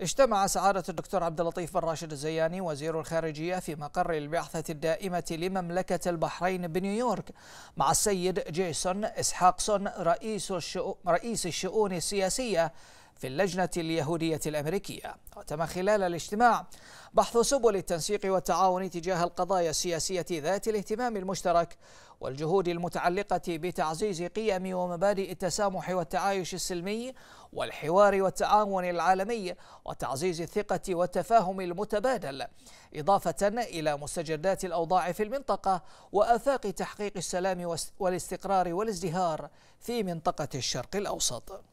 اجتمع سعادة الدكتور عبد اللطيف بن راشد الزياني وزير الخارجية في مقر البعثة الدائمة لمملكة البحرين بنيويورك مع السيد جيسون إسحاقسون رئيس الشؤون, رئيس الشؤون السياسية في اللجنة اليهودية الأمريكية وتم خلال الاجتماع بحث سبل التنسيق والتعاون تجاه القضايا السياسية ذات الاهتمام المشترك والجهود المتعلقة بتعزيز قيم ومبادئ التسامح والتعايش السلمي والحوار والتعاون العالمي وتعزيز الثقة والتفاهم المتبادل إضافة إلى مستجدات الأوضاع في المنطقة وآفاق تحقيق السلام والاستقرار والازدهار في منطقة الشرق الأوسط